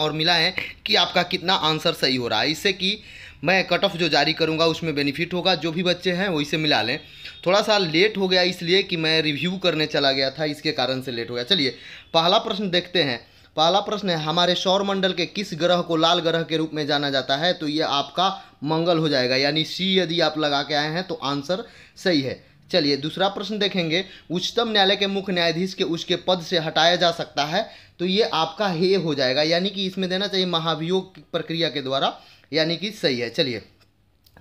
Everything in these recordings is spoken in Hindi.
और मिला है कि आपका कितना आंसर सही हो रहा है इससे कि मैं कट ऑफ जो जारी करूंगा उसमें बेनिफिट होगा जो भी बच्चे हैं वही से मिला लें थोड़ा सा लेट हो गया इसलिए कि मैं रिव्यू करने चला गया था इसके कारण से लेट हो गया चलिए पहला प्रश्न देखते हैं पहला प्रश्न है हमारे सौर मंडल के किस ग्रह को लाल ग्रह के रूप में जाना जाता है तो ये आपका मंगल हो जाएगा यानी सी यदि आप लगा के आए हैं तो आंसर सही है चलिए दूसरा प्रश्न देखेंगे उच्चतम न्यायालय के मुख्य न्यायाधीश के उसके पद से हटाया जा सकता है तो ये आपका हे हो जाएगा यानी कि इसमें देना चाहिए महाभियोग प्रक्रिया के द्वारा यानी कि सही है चलिए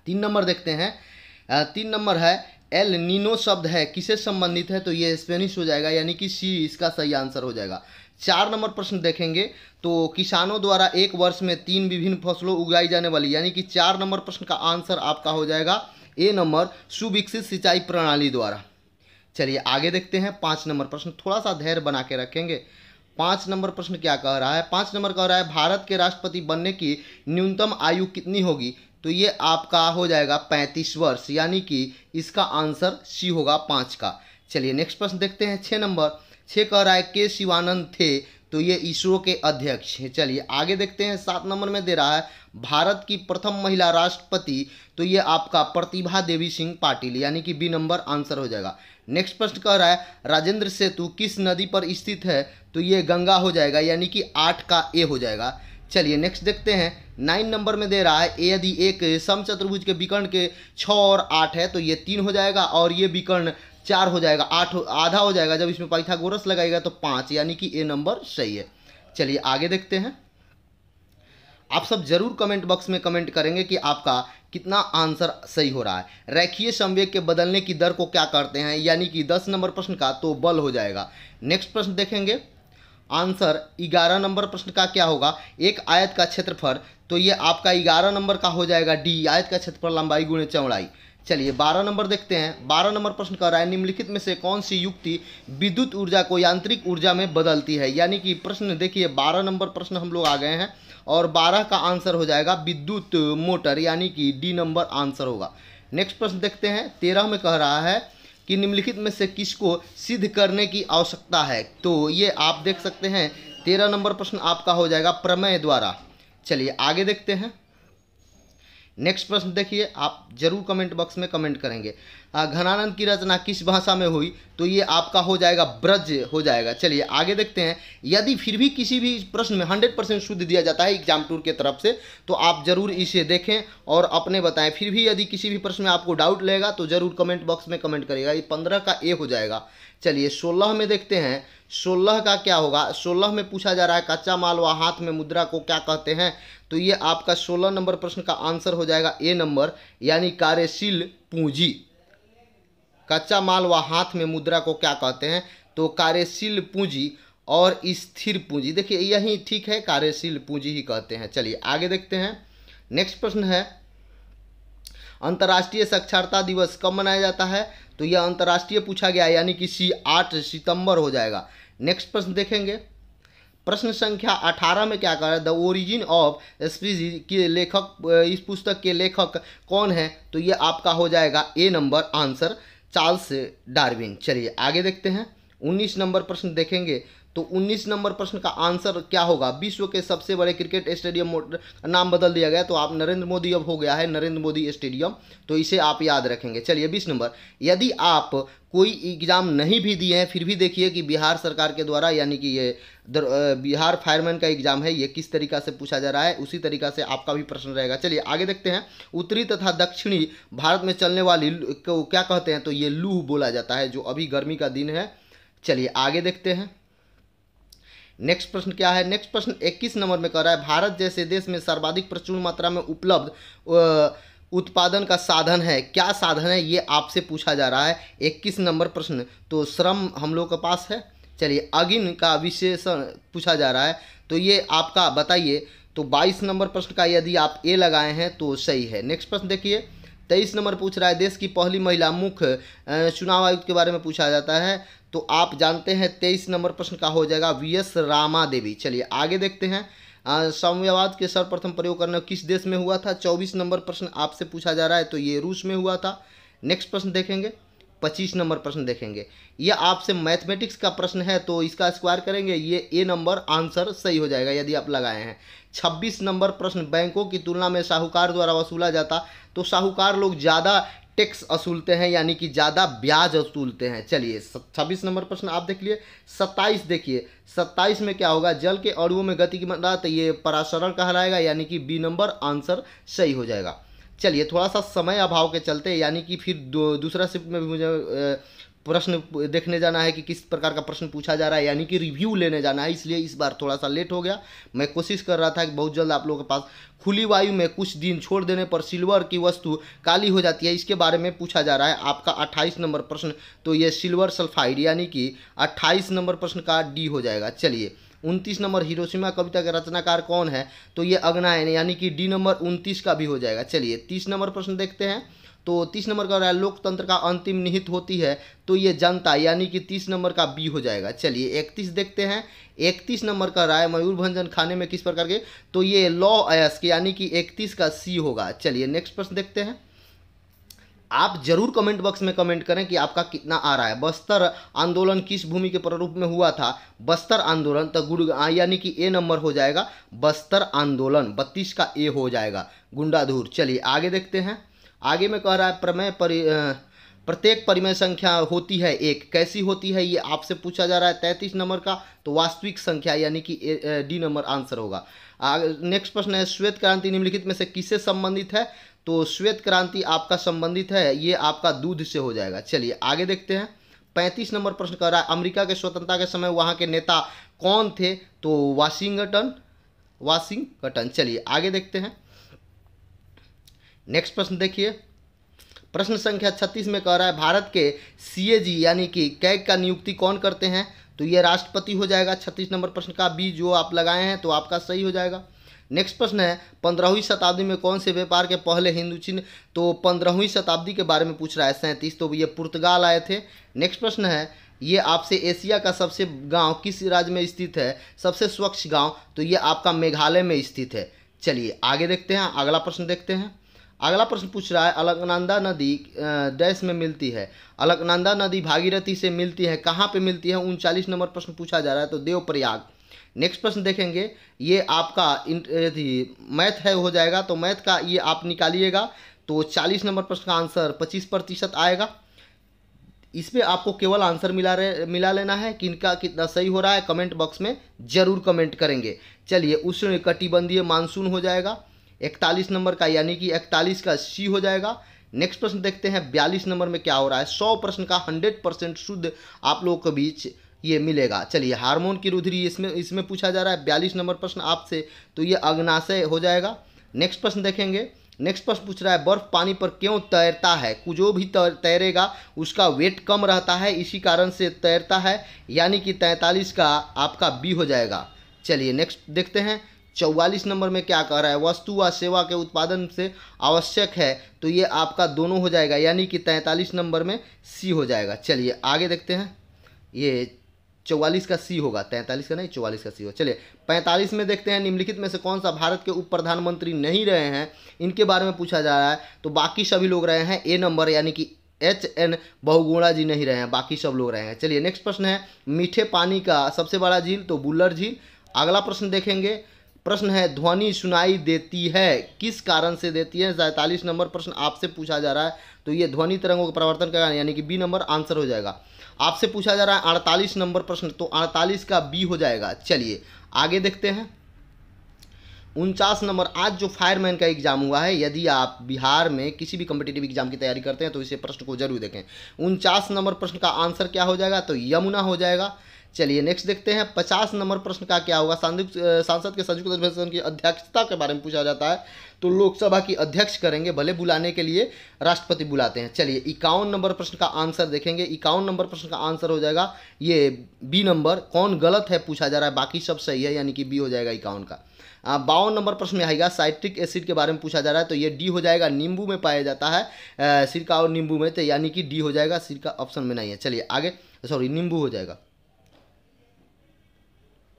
तीन नंबर देखते हैं तीन नंबर है एल नीनो शब्द है किसे संबंधित है तो ये स्पेनिश हो जाएगा यानी कि सी इसका सही आंसर हो जाएगा चार नंबर प्रश्न देखेंगे तो किसानों द्वारा एक वर्ष में तीन विभिन्न फसलों उगाई जाने वाली यानी कि चार नंबर प्रश्न का आंसर आपका हो जाएगा ए नंबर सुविकसित सिंचाई प्रणाली द्वारा चलिए आगे देखते हैं पाँच नंबर प्रश्न थोड़ा सा धैर्य बना के रखेंगे पांच नंबर प्रश्न क्या कह रहा है पांच नंबर कह रहा है भारत के राष्ट्रपति बनने की न्यूनतम आयु कितनी होगी तो ये आपका हो जाएगा पैंतीस वर्ष यानी कि इसका आंसर सी होगा पांच का चलिए नेक्स्ट प्रश्न देखते हैं छह नंबर छह कह रहा है के शिवानंद थे तो ये इसरो के अध्यक्ष हैं चलिए आगे देखते हैं सात नंबर में दे रहा है भारत की प्रथम महिला राष्ट्रपति तो ये आपका प्रतिभा देवी सिंह पाटिल यानी कि बी नंबर आंसर हो जाएगा नेक्स्ट प्रश्न कह रहा है राजेंद्र सेतु किस नदी पर स्थित है तो ये गंगा हो जाएगा यानी कि आठ का ए हो जाएगा चलिए नेक्स्ट देखते हैं नाइन नंबर में दे रहा है ए यदि एक समचतुर्भुज के विकर्ण के छः और आठ है तो ये तीन हो जाएगा और ये विकर्ण चार हो जाएगा आठ आधा हो जाएगा जब इसमें पाइथागोरस लगाएगा तो पाँच यानी कि ए नंबर सही है चलिए आगे देखते हैं आप सब जरूर कमेंट बॉक्स में कमेंट करेंगे कि आपका कितना आंसर सही हो रहा है रेखीय संवेग के बदलने की दर को क्या करते हैं यानी कि दस नंबर प्रश्न का तो बल हो जाएगा नेक्स्ट प्रश्न देखेंगे आंसर ग्यारह नंबर प्रश्न का क्या होगा एक आयत का क्षेत्रफल तो ये आपका ग्यारह नंबर का हो जाएगा डी आयत का क्षेत्रफल लंबाई गुणे चौड़ाई चलिए बारह नंबर देखते हैं बारह नंबर प्रश्न कह रहा है निम्नलिखित में से कौन सी युक्ति विद्युत ऊर्जा को यांत्रिक ऊर्जा में बदलती है यानी कि प्रश्न देखिए बारह नंबर प्रश्न हम लोग आ गए हैं और बारह का आंसर हो जाएगा विद्युत मोटर यानी कि डी नंबर आंसर होगा नेक्स्ट प्रश्न देखते हैं तेरह में कह रहा है कि निम्नलिखित में से किसको सिद्ध करने की आवश्यकता है तो ये आप देख सकते हैं तेरह नंबर प्रश्न आपका हो जाएगा प्रमेय द्वारा चलिए आगे देखते हैं नेक्स्ट प्रश्न देखिए आप जरूर कमेंट बॉक्स में कमेंट करेंगे घनानंद की रचना किस भाषा में हुई तो ये आपका हो जाएगा ब्रज हो जाएगा चलिए आगे देखते हैं यदि फिर भी किसी भी प्रश्न में हंड्रेड परसेंट शुद्ध दिया जाता है एग्जाम टूर के तरफ से तो आप ज़रूर इसे देखें और अपने बताएं फिर भी यदि किसी भी प्रश्न में आपको डाउट लगेगा तो ज़रूर कमेंट बॉक्स में कमेंट करेगा ये पंद्रह का ए हो जाएगा चलिए सोलह में देखते हैं सोलह का क्या होगा सोलह में पूछा जा रहा है कच्चा माल व हाथ में मुद्रा को क्या कहते हैं तो ये आपका सोलह नंबर प्रश्न का आंसर हो जाएगा ए नंबर यानी कार्यशील पूंजी कच्चा माल व हाथ में मुद्रा को क्या कहते हैं तो कार्यशील पूंजी और स्थिर पूंजी देखिए यही ठीक है कार्यशील पूंजी ही कहते हैं चलिए आगे देखते हैं नेक्स्ट प्रश्न है अंतर्राष्ट्रीय साक्षरता दिवस कब मनाया जाता है तो यह अंतर्राष्ट्रीय पूछा गया यानी कि सी आठ सितंबर हो जाएगा नेक्स्ट प्रश्न देखेंगे प्रश्न संख्या अठारह में क्या कह रहा है द ओरिजिन ऑफ स्पीज के लेखक इस पुस्तक के लेखक कौन है तो यह आपका हो जाएगा A number answer Charles Darwin चलिए आगे देखते हैं 19 नंबर प्रश्न देखेंगे तो 19 नंबर प्रश्न का आंसर क्या होगा विश्व के सबसे बड़े क्रिकेट स्टेडियम नाम बदल दिया गया तो आप नरेंद्र मोदी अब हो गया है नरेंद्र मोदी स्टेडियम तो इसे आप याद रखेंगे चलिए बीस नंबर यदि आप कोई एग्ज़ाम नहीं भी दिए हैं फिर भी देखिए कि बिहार सरकार के द्वारा यानी कि ये बिहार फायरमैन का एग्ज़ाम है ये किस तरीका से पूछा जा रहा है उसी तरीका से आपका भी प्रश्न रहेगा चलिए आगे देखते हैं उत्तरी तथा दक्षिणी भारत में चलने वाली को क्या कहते हैं तो ये लूह बोला जाता है जो अभी गर्मी का दिन है चलिए आगे देखते हैं नेक्स्ट प्रश्न क्या है नेक्स्ट प्रश्न 21 नंबर में कह रहा है भारत जैसे देश में सर्वाधिक प्रचुर मात्रा में उपलब्ध उत्पादन का साधन है क्या साधन है ये आपसे पूछा जा रहा है 21 नंबर प्रश्न तो श्रम हम लोग के पास है चलिए अग्न का विशेषण पूछा जा रहा है तो ये आपका बताइए तो 22 नंबर प्रश्न का यदि आप ए लगाए हैं तो सही है नेक्स्ट प्रश्न देखिए तेईस नंबर पूछ रहा है देश की पहली महिला मुख्य चुनाव आयुक्त के बारे में पूछा जाता है तो आप जानते हैं तेईस नंबर प्रश्न का हो जाएगा वी एस रामा देवी चलिए आगे देखते हैं साम्यवाद के सर्वप्रथम प्रयोग करना किस देश में हुआ था चौबीस नंबर प्रश्न आपसे पूछा जा रहा है तो ये रूस में हुआ था नेक्स्ट प्रश्न देखेंगे पच्चीस नंबर प्रश्न देखेंगे ये आपसे मैथमेटिक्स का प्रश्न है तो इसका स्क्वायर करेंगे ये ए नंबर आंसर सही हो जाएगा यदि आप लगाए हैं छब्बीस नंबर प्रश्न बैंकों की तुलना में साहूकार द्वारा वसूला जाता तो साहूकार लोग ज़्यादा टैक्स असूलते हैं यानी कि ज़्यादा ब्याज असूलते हैं चलिए छब्बीस नंबर प्रश्न आप देख लिए सत्ताईस देखिए सत्ताईस में क्या होगा जल के अड़ुओं में गति की मंडा तो ये पराशरण कहलाएगा यानी कि बी नंबर आंसर सही हो जाएगा चलिए थोड़ा सा समय अभाव के चलते यानी कि फिर दूसरा शिफ्ट में भी मुझे प्रश्न देखने जाना है कि किस प्रकार का प्रश्न पूछा जा रहा है यानी कि रिव्यू लेने जाना है इसलिए इस बार थोड़ा सा लेट हो गया मैं कोशिश कर रहा था कि बहुत जल्द आप लोगों के पास खुली वायु में कुछ दिन छोड़ देने पर सिल्वर की वस्तु काली हो जाती है इसके बारे में पूछा जा रहा है आपका 28 नंबर प्रश्न तो ये सिल्वर सल्फाइड यानी कि अट्ठाईस नंबर प्रश्न का डी हो जाएगा चलिए उनतीस नंबर हिरोशिमा कविता के रचनाकार कौन है तो ये अग्नायन यानी कि डी नंबर उनतीस का भी हो जाएगा चलिए तीस नंबर प्रश्न देखते हैं तो तीस नंबर का हो रहा है लोकतंत्र का अंतिम निहित होती है तो ये जनता यानी कि तीस नंबर का बी हो जाएगा चलिए इकतीस देखते हैं इकतीस नंबर का रहा है मयूर भंजन खाने में किस प्रकार के तो ये लॉ अयस्क यानी कि इकतीस का सी होगा चलिए नेक्स्ट प्रश्न देखते हैं आप जरूर कमेंट बॉक्स में कमेंट करें कि आपका कितना आ रहा है बस्तर आंदोलन किस भूमि के प्रारूप में हुआ था बस्तर आंदोलन तो गुड़ यानी कि ए नंबर हो जाएगा बस्तर आंदोलन बत्तीस का ए हो जाएगा गुंडाधूर चलिए आगे देखते हैं आगे में कह रहा है प्रमेय परि प्रत्येक परिमेय संख्या होती है एक कैसी होती है ये आपसे पूछा जा रहा है तैंतीस नंबर का तो वास्तविक संख्या यानी कि डी नंबर आंसर होगा नेक्स्ट प्रश्न है श्वेत क्रांति निम्नलिखित में से किससे संबंधित है तो श्वेत क्रांति आपका संबंधित है ये आपका दूध से हो जाएगा चलिए आगे देखते हैं पैंतीस नंबर प्रश्न कर रहा है अमेरिका के स्वतंत्रता के समय वहाँ के नेता कौन थे तो वाशिंगटन वाशिंगटन चलिए आगे देखते हैं नेक्स्ट प्रश्न देखिए प्रश्न संख्या छत्तीस में कह रहा है भारत के सीएजी यानी कि कैग का नियुक्ति कौन करते हैं तो ये राष्ट्रपति हो जाएगा छत्तीस नंबर प्रश्न का बी जो आप लगाए हैं तो आपका सही हो जाएगा नेक्स्ट प्रश्न है पंद्रहवीं शताब्दी में कौन से व्यापार के पहले हिंदू चिन्ह तो पंद्रहवीं शताब्दी के बारे में पूछ रहा है सैंतीस तो ये पुर्तगाल आए थे नेक्स्ट प्रश्न है ये आपसे एशिया का सबसे गांव किस राज्य में स्थित है सबसे स्वच्छ गांव तो ये आपका मेघालय में स्थित है चलिए आगे देखते हैं अगला प्रश्न देखते हैं अगला प्रश्न पूछ रहा है अलकनंदा नदी डैश में मिलती है अलकनंदा नदी भागीरथी से मिलती है कहाँ पे मिलती है उनचालीस नंबर प्रश्न पूछा जा रहा है तो देवप्रयाग नेक्स्ट प्रश्न देखेंगे ये आपका यदि मैथ है हो जाएगा तो मैथ का ये आप निकालिएगा तो चालीस नंबर प्रश्न का आंसर पच्चीस प्रतिशत आएगा इस पर आपको केवल आंसर मिला रहे मिला लेना है किनका कितना सही हो रहा है कमेंट बॉक्स में जरूर कमेंट करेंगे चलिए उस कटिबंधीय मानसून हो जाएगा इकतालीस नंबर का यानी कि इकतालीस का सी हो जाएगा नेक्स्ट प्रश्न देखते हैं बयालीस नंबर में क्या हो रहा है सौ प्रश्न का हंड्रेड परसेंट शुद्ध आप लोगों के बीच ये मिलेगा चलिए हार्मोन की रुधिरी इसमें इसमें पूछा जा रहा है बयालीस नंबर प्रश्न आपसे तो ये अग्नाशय हो जाएगा नेक्स्ट प्रश्न देखेंगे नेक्स्ट प्रश्न पूछ रहा है बर्फ पानी पर क्यों तैरता है जो भी तैरेगा उसका वेट कम रहता है इसी कारण से तैरता है यानी कि तैंतालीस का आपका बी हो जाएगा चलिए नेक्स्ट देखते हैं चौवालीस नंबर में क्या कह रहा है वस्तु व सेवा के उत्पादन से आवश्यक है तो ये आपका दोनों हो जाएगा यानी कि तैंतालीस नंबर में सी हो जाएगा चलिए आगे देखते हैं ये चौवालीस का सी होगा तैंतालीस का नहीं चौवालीस का सी होगा चलिए पैंतालीस में देखते हैं निम्नलिखित में से कौन सा भारत के उप प्रधानमंत्री नहीं रहे हैं इनके बारे में पूछा जा रहा है तो बाकी सभी लोग रहे हैं ए नंबर यानी कि एच एन बहुगुणा जी नहीं रहे हैं बाकी सब लोग रहे हैं चलिए नेक्स्ट प्रश्न है मीठे पानी का सबसे बड़ा झील तो बुल्लर झील अगला प्रश्न देखेंगे प्रश्न है ध्वनि सुनाई देती है किस कारण से देती है सैंतालीस नंबर प्रश्न आपसे पूछा जा रहा है तो ये ध्वनि तरंगों का परिवर्तन का यानी कि बी नंबर आंसर हो जाएगा आपसे पूछा जा रहा है अड़तालीस नंबर प्रश्न तो अड़तालीस का बी हो जाएगा चलिए आगे देखते हैं उनचास नंबर आज जो फायरमैन का एग्जाम हुआ है यदि आप बिहार में किसी भी कम्पिटेटिव एग्जाम की तैयारी करते हैं तो इसे प्रश्न को जरूर देखें उनचास नंबर प्रश्न का आंसर क्या हो जाएगा तो यमुना हो जाएगा चलिए नेक्स्ट देखते हैं पचास नंबर प्रश्न का क्या होगा संयुक्त सांसद के संयुक्त अधिवेशन की अध्यक्षता के बारे में पूछा जाता है तो लोकसभा की अध्यक्ष करेंगे भले बुलाने के लिए राष्ट्रपति बुलाते हैं चलिए इक्यावन नंबर प्रश्न का आंसर देखेंगे इक्यावन नंबर प्रश्न का आंसर हो जाएगा ये बी नंबर कौन गलत है पूछा जा रहा है बाकी सब सही है यानी कि बी हो जाएगा इक्यावन का बावन नंबर प्रश्न में आएगा साइट्रिक एसिड के बारे में पूछा जा रहा है तो ये डी हो जाएगा नींबू में पाया जाता है सिरका और नींबू में तो यानी कि डी हो जाएगा सिरका ऑप्शन में नहीं है चलिए आगे सॉरी नींबू हो जाएगा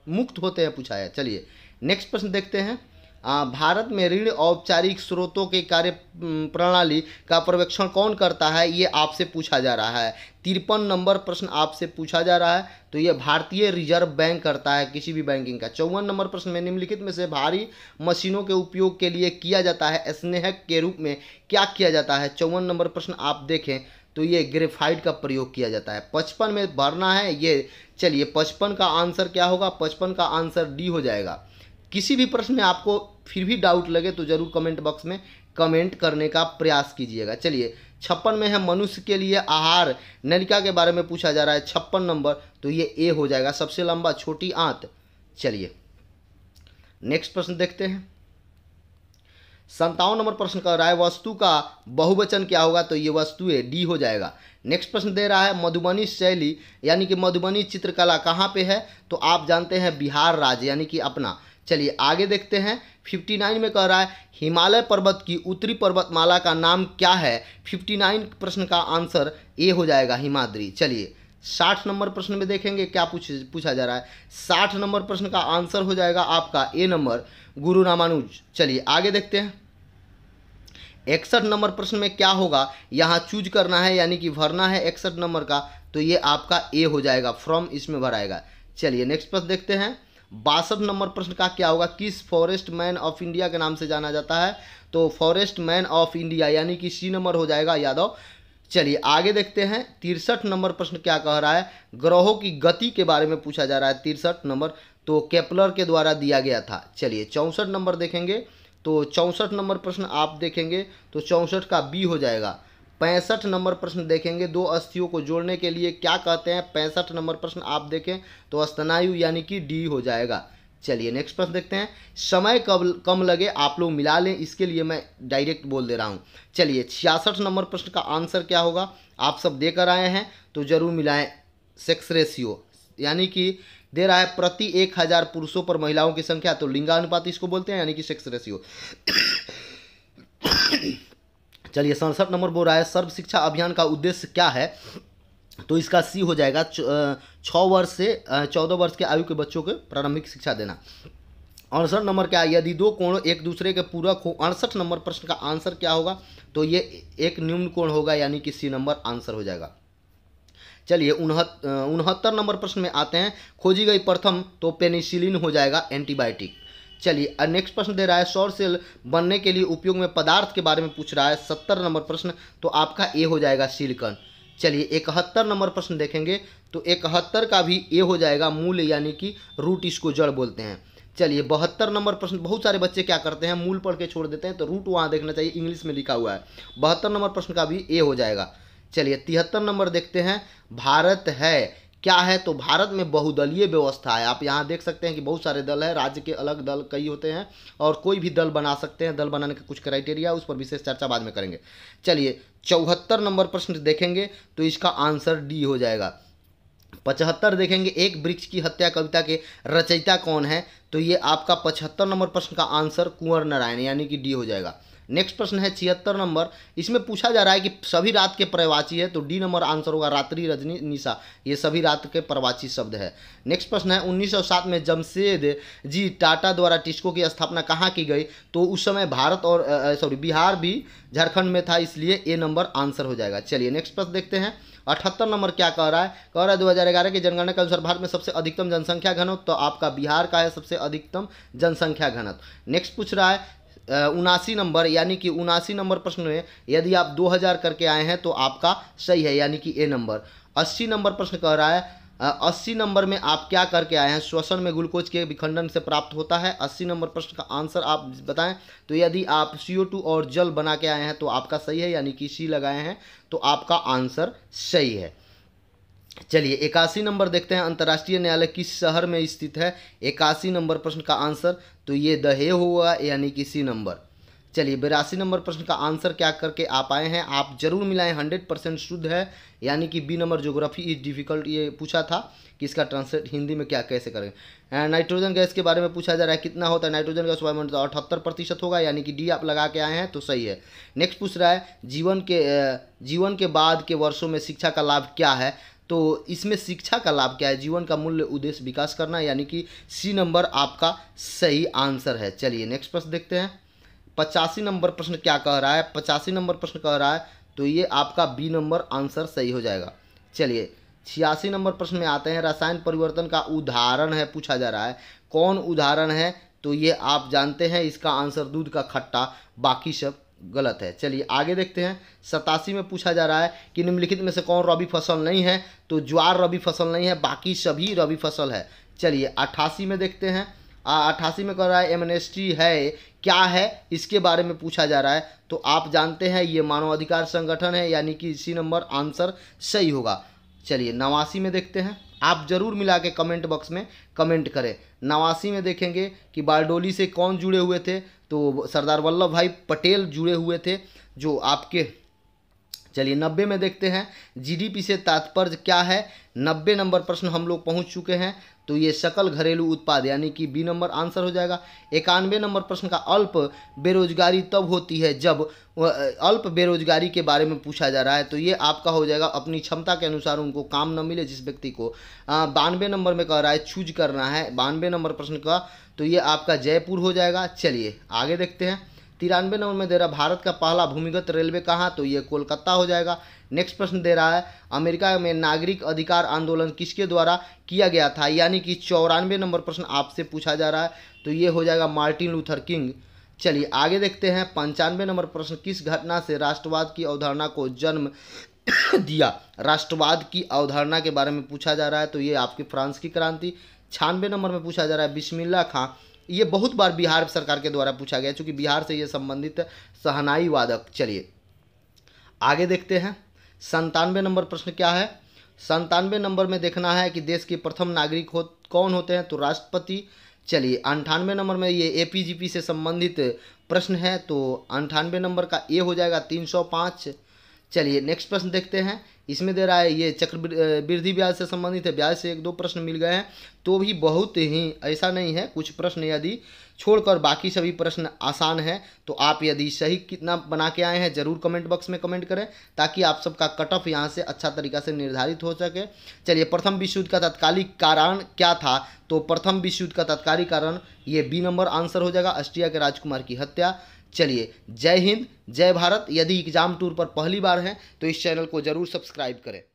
मुक्त होते हैं पूछा है चलिए नेक्स्ट प्रश्न देखते हैं आ, भारत में ऋण औपचारिक स्रोतों के कार्य प्रणाली का पर्यवेक्षण कौन करता है ये आपसे पूछा जा रहा है तिरपन नंबर प्रश्न आपसे पूछा जा रहा है तो ये भारतीय रिजर्व बैंक करता है किसी भी बैंकिंग का चौवन नंबर प्रश्न में निम्नलिखित में से भारी मशीनों के उपयोग के लिए किया जाता है स्नेहक के रूप में क्या किया जाता है चौवन नंबर प्रश्न आप देखें तो ये ग्रेफाइड का प्रयोग किया जाता है पचपन में भरना है ये चलिए पचपन का आंसर क्या होगा पचपन का आंसर डी हो जाएगा किसी भी प्रश्न में आपको फिर भी डाउट लगे तो ज़रूर कमेंट बॉक्स में कमेंट करने का प्रयास कीजिएगा चलिए छप्पन में है मनुष्य के लिए आहार नलिका के बारे में पूछा जा रहा है छप्पन नंबर तो ये ए हो जाएगा सबसे लंबा छोटी आंत चलिए नेक्स्ट प्रश्न देखते हैं संतावन नंबर प्रश्न कर रहा है वस्तु का बहुवचन क्या होगा तो ये है डी हो जाएगा नेक्स्ट प्रश्न दे रहा है मधुबनी शैली यानी कि मधुबनी चित्रकला कहाँ पे है तो आप जानते हैं बिहार राज्य यानी कि अपना चलिए आगे देखते हैं 59 में कह रहा है हिमालय पर्वत की उत्तरी पर्वतमाला का नाम क्या है 59 प्रश्न का आंसर ए हो जाएगा हिमाद्री चलिए 60 नंबर प्रश्न में देखेंगे क्या पूछ पूछा जा रहा है 60 नंबर प्रश्न का आंसर हो जाएगा आपका ए नंबर गुरु रामानुज चलिए आगे देखते हैं इकसठ नंबर प्रश्न में क्या होगा यहाँ चूज करना है यानी कि भरना है इकसठ नंबर का तो ये आपका ए हो जाएगा फ्रॉम इसमें भराएगा चलिए नेक्स्ट प्रश्न देखते हैं बासठ नंबर प्रश्न का क्या होगा किस फॉरेस्ट मैन ऑफ इंडिया के नाम से जाना जाता है तो फॉरेस्ट मैन ऑफ इंडिया यानी कि सी नंबर हो जाएगा यादव चलिए आगे देखते हैं तिरसठ नंबर प्रश्न क्या कह रहा है ग्रहों की गति के बारे में पूछा जा रहा है तिरसठ नंबर तो केपलर के द्वारा दिया गया था चलिए चौंसठ नंबर देखेंगे तो चौंसठ नंबर प्रश्न आप देखेंगे तो चौंसठ का बी हो जाएगा पैंसठ नंबर प्रश्न देखेंगे दो अस्थियों को जोड़ने के लिए क्या कहते हैं पैंसठ नंबर प्रश्न आप देखें तो अस्तनायु यानी कि डी हो जाएगा चलिए नेक्स्ट प्रश्न देखते हैं समय कब कम लगे आप लोग मिला लें इसके लिए मैं डायरेक्ट बोल दे रहा हूँ चलिए छियासठ नंबर प्रश्न का आंसर क्या होगा आप सब देकर आए हैं तो ज़रूर मिलाएं सेक्स रेशियो यानी कि दे रहा है प्रति एक हजार पुरुषों पर महिलाओं की संख्या तो लिंगानुपात इसको बोलते हैं यानी कि सेक्स रेशियो चलिए सड़सठ नंबर बोल रहा है सर्व शिक्षा अभियान का उद्देश्य क्या है तो इसका सी हो जाएगा छ वर्ष से चौदह वर्ष के आयु के बच्चों को प्रारंभिक शिक्षा देना अड़सठ नंबर क्या है यदि दो कोण एक दूसरे के पूरक हो अड़सठ नंबर प्रश्न का आंसर क्या होगा तो ये एक निम्न कोण होगा यानी कि सी नंबर आंसर हो जाएगा चलिए उनहत्तर नंबर प्रश्न में आते हैं खोजी गई प्रथम तो पेनिसिलिन हो जाएगा एंटीबायोटिक चलिए नेक्स्ट प्रश्न दे रहा है सौर सेल बनने के लिए उपयोग में पदार्थ के बारे में पूछ रहा है सत्तर नंबर प्रश्न तो आपका ए हो जाएगा सिलिकन चलिए इकहत्तर नंबर प्रश्न देखेंगे तो इकहत्तर का भी ए हो जाएगा मूल यानी कि रूट इसको जड़ बोलते हैं चलिए बहत्तर नंबर प्रश्न बहुत सारे बच्चे क्या करते हैं मूल पढ़ के छोड़ देते हैं तो रूट वहाँ देखना चाहिए इंग्लिश में लिखा हुआ है बहत्तर नंबर प्रश्न का भी ए हो जाएगा चलिए तिहत्तर नंबर देखते हैं भारत है क्या है तो भारत में बहुदलीय व्यवस्था है आप यहाँ देख सकते हैं कि बहुत सारे दल है राज्य के अलग दल कई होते हैं और कोई भी दल बना सकते हैं दल बनाने का कुछ क्राइटेरिया उस पर विशेष चर्चा बाद में करेंगे चलिए चौहत्तर नंबर प्रश्न देखेंगे तो इसका आंसर डी हो जाएगा पचहत्तर देखेंगे एक वृक्ष की हत्या कविता के रचयिता कौन है तो ये आपका पचहत्तर नंबर प्रश्न का आंसर कुंवर नारायण यानी कि डी हो जाएगा नेक्स्ट प्रश्न है छिहत्तर नंबर इसमें पूछा जा रहा है कि सभी रात के प्रवाची है तो डी नंबर आंसर होगा रात्रि रजनी निशा ये सभी रात के प्रवाची शब्द है नेक्स्ट प्रश्न है 1907 में जमशेद जी टाटा द्वारा टिस्को की स्थापना कहाँ की गई तो उस समय भारत और सॉरी बिहार भी झारखंड में था इसलिए ए नंबर आंसर हो जाएगा चलिए नेक्स्ट प्रश्न देखते हैं अठहत्तर नंबर क्या कह रहा है कह रहा है ग्यारह के जनगणना के अनुसार भारत में सबसे अधिकतम जनसंख्या घनत्व तो आपका बिहार का है सबसे अधिकतम जनसंख्या घनत्व नेक्स्ट पूछ रहा है उनासी नंबर यानी कि उनासी नंबर प्रश्न में यदि आप 2000 करके आए हैं तो आपका सही है यानी कि ए नंबर 80 नंबर प्रश्न कह रहा है अस्सी नंबर में आप क्या करके आए हैं श्वसन में ग्लूकोज के विखंडन से प्राप्त होता है अस्सी नंबर प्रश्न का आंसर आप बताएं तो यदि आप CO2 और जल बना के आए हैं तो आपका सही है यानी कि सी लगाए हैं तो आपका आंसर सही है चलिए इक्यासी नंबर देखते हैं अंतर्राष्ट्रीय न्यायालय किस शहर में स्थित है इक्यासी नंबर प्रश्न का आंसर तो ये दहे हुआ यानी कि सी नंबर चलिए बिरासी नंबर प्रश्न का आंसर क्या करके आप आए हैं आप जरूर मिलाएं हंड्रेड परसेंट शुद्ध है यानी कि B number geography is difficult ये पूछा था कि इसका ट्रांसलेट हिंदी में क्या कैसे करें नाइट्रोजन गैस के बारे में पूछा जा रहा है कितना होता है नाइट्रोजन गैस वायुमंडल अठहत्तर प्रतिशत होगा यानी कि डी आप लगा के आए हैं तो सही है नेक्स्ट पूछ रहा है जीवन के जीवन के बाद के वर्षों में शिक्षा का लाभ क्या है तो इसमें शिक्षा का लाभ क्या है जीवन का मूल्य उद्देश्य विकास करना यानी कि सी नंबर आपका सही आंसर है चलिए नेक्स्ट प्रश्न देखते हैं पचासी नंबर प्रश्न क्या कह रहा है पचासी नंबर प्रश्न कह रहा है तो ये आपका बी नंबर आंसर सही हो जाएगा चलिए छियासी नंबर प्रश्न में आते हैं रसायन परिवर्तन का उदाहरण है पूछा जा रहा है कौन उदाहरण है तो ये आप जानते हैं इसका आंसर दूध का खट्टा बाकी सब गलत है चलिए आगे देखते हैं सतासी में पूछा जा रहा है कि निम्नलिखित में से कौन रबी फसल नहीं है तो ज्वार रबी फसल नहीं है बाकी सभी रबी फसल है चलिए अट्ठासी में देखते हैं अट्ठासी में कह रहा है एमनेस्टी है क्या है इसके बारे में पूछा जा रहा है तो आप जानते हैं ये मानवाधिकार संगठन है यानी कि इसी नंबर आंसर सही होगा चलिए नवासी में देखते हैं आप जरूर मिला के कमेंट बॉक्स में कमेंट करें नवासी में देखेंगे कि बारडोली से कौन जुड़े हुए थे तो सरदार वल्लभ भाई पटेल जुड़े हुए थे जो आपके चलिए नब्बे में देखते हैं जीडीपी से तात्पर्य क्या है नब्बे नंबर प्रश्न हम लोग पहुंच चुके हैं तो ये सकल घरेलू उत्पाद यानी कि बी नंबर आंसर हो जाएगा इक्यानवे नंबर प्रश्न का अल्प बेरोजगारी तब होती है जब अल्प बेरोजगारी के बारे में पूछा जा रहा है तो ये आपका हो जाएगा अपनी क्षमता के अनुसार उनको काम न मिले जिस व्यक्ति को बानवे नंबर में कह रहा है चूज करना है बानवे नंबर प्रश्न का तो ये आपका जयपुर हो जाएगा चलिए आगे देखते हैं तिरानवे नंबर में दे रहा भारत का पहला भूमिगत रेलवे कहाँ तो ये कोलकाता हो जाएगा नेक्स्ट प्रश्न दे रहा है अमेरिका में नागरिक अधिकार आंदोलन किसके द्वारा किया गया था यानी कि चौरानवे नंबर प्रश्न आपसे पूछा जा रहा है तो ये हो जाएगा मार्टिन लूथर किंग चलिए आगे देखते हैं पंचानवे नंबर प्रश्न किस घटना से राष्ट्रवाद की अवधारणा को जन्म दिया राष्ट्रवाद की अवधारणा के बारे में पूछा जा रहा है तो ये आपकी फ्रांस की क्रांति छानवे नंबर में पूछा जा रहा है बिस्मिल्ला खां ये बहुत बार बिहार सरकार के द्वारा पूछा गया चूंकि बिहार से ये संबंधित सहनाई वादक चलिए आगे देखते हैं संतानवे नंबर प्रश्न क्या है संतानवे नंबर में देखना है कि देश के प्रथम नागरिक हो कौन होते हैं तो राष्ट्रपति चलिए अंठानवे नंबर में ये ए से संबंधित प्रश्न है तो अंठानवे नंबर का ए हो जाएगा तीन सौ पाँच चलिए नेक्स्ट प्रश्न देखते हैं इसमें दे रहा है ये चक्रवृद्धि ब्याज से संबंधित है ब्याज से एक दो प्रश्न मिल गए हैं तो भी बहुत ही ऐसा नहीं है कुछ प्रश्न यदि छोड़कर बाकी सभी प्रश्न आसान हैं तो आप यदि सही कितना बना के आए हैं जरूर कमेंट बॉक्स में कमेंट करें ताकि आप सबका कट ऑफ यहाँ से अच्छा तरीका से निर्धारित हो सके चलिए प्रथम विश्व युद्ध का तत्कालिक कारण क्या था तो प्रथम विश्व युद्ध का तत्कालिक कारण ये बी नंबर आंसर हो जाएगा ऑस्ट्रिया के राजकुमार की हत्या चलिए जय हिंद जय भारत यदि एग्जाम टूर पर पहली बार हैं तो इस चैनल को जरूर सब्सक्राइब करें